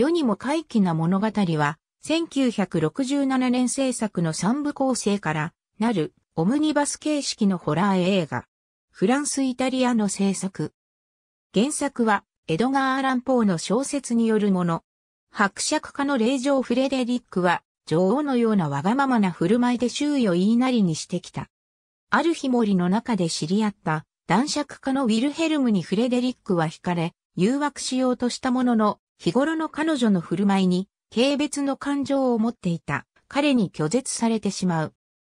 世にも怪奇な物語は、1967年制作の三部構成からなるオムニバス形式のホラー映画。フランス・イタリアの制作。原作はエドガー・アラン・ポーの小説によるもの。伯爵家の霊嬢フレデリックは女王のようなわがままな振る舞いで周囲を言いなりにしてきた。ある日森の中で知り合った男爵家のウィルヘルムにフレデリックは惹かれ、誘惑しようとしたものの、日頃の彼女の振る舞いに、軽蔑の感情を持っていた彼に拒絶されてしまう。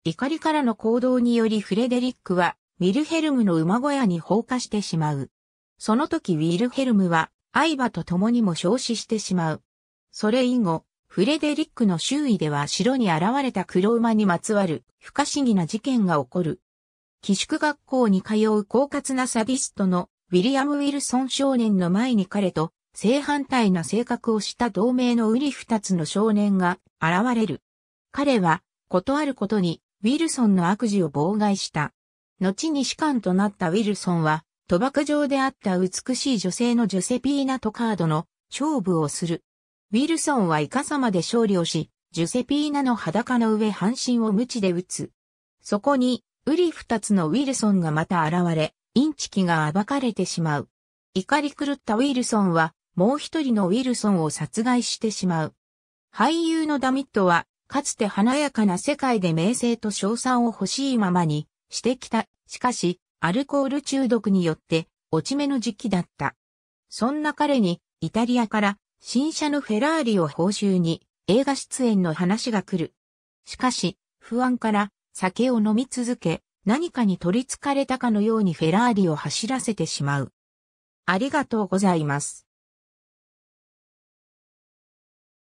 怒りからの行動によりフレデリックは、ウィルヘルムの馬小屋に放火してしまう。その時ウィルヘルムは、相バと共にも焼死してしまう。それ以後、フレデリックの周囲では城に現れた黒馬にまつわる不可思議な事件が起こる。寄宿学校に通う狡猾なサディストのウィリアム・ウィルソン少年の前に彼と正反対な性格をした同盟のウリ二つの少年が現れる。彼は、ことあることに、ウィルソンの悪事を妨害した。後に士官となったウィルソンは、賭博場であった美しい女性のジュセピーナとカードの勝負をする。ウィルソンはイカサマで勝利をし、ジュセピーナの裸の上半身を無知で打つ。そこに、ウリ二つのウィルソンがまた現れ、インチキが暴かれてしまう。怒り狂ったウィルソンは、もう一人のウィルソンを殺害してしまう。俳優のダミットは、かつて華やかな世界で名声と賞賛を欲しいままにしてきた。しかし、アルコール中毒によって、落ち目の時期だった。そんな彼に、イタリアから、新車のフェラーリを報酬に、映画出演の話が来る。しかし、不安から酒を飲み続け、何かに取り憑かれたかのようにフェラーリを走らせてしまう。ありがとうございます。